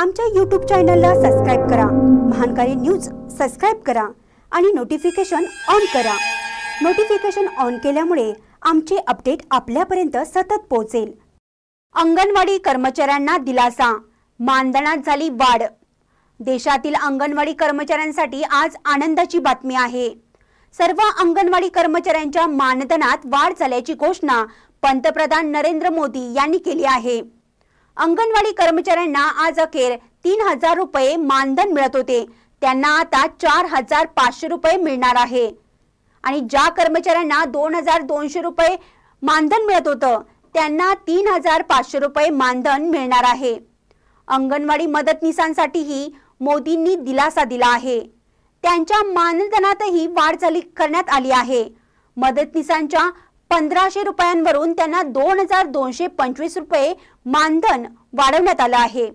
आमच्या यूट्यूब चॅनलला सबस्क्राईब करा महानकारी न्यूज सबस्क्राईब करा आणि नोटिफिकेशन ऑन करा नोटिफिकेशन ऑन केल्यामुळे आमचे अपडेट आपल्यापर्यंत सतत पोहोचेल अंगणवाडी कर्मचाऱ्यांना दिलासा मानधनात झाली वाढ देशातील अंगणवाडी कर्मचाऱ्यांसाठी आज आनंदाची बातमी आहे सर्व अंगणवाडी कर्मचाऱ्यांच्या मानधनात वाढ झाल्याची घोषणा पंतप्रधान नरेंद्र मोदी यांनी केली आहे अंगणवाडी कर्मचाऱ्यांना आज अखेर तीन हजार रुपये मानधन मिळत होते त्यांना आता चार हजार पाचशे रुपये मिळणार आहे आणि ज्या कर्मचाऱ्यांना दोन हजार दोनशे रुपये मानधन मिळत होतं त्यांना तीन हजार पाचशे रुपये मानधन मिळणार आहे अंगणवाडी मदतनीसांसाठीही मोदींनी दिलासा दिला आहे त्यांच्या मानधनातही वाढ झाली करण्यात आली आहे मदतनीसांच्या पंधराशे रुपयांवरून त्यांना दोन हजार दोनशे पंचवीस रुपये मानधन वाढवण्यात आलं आहे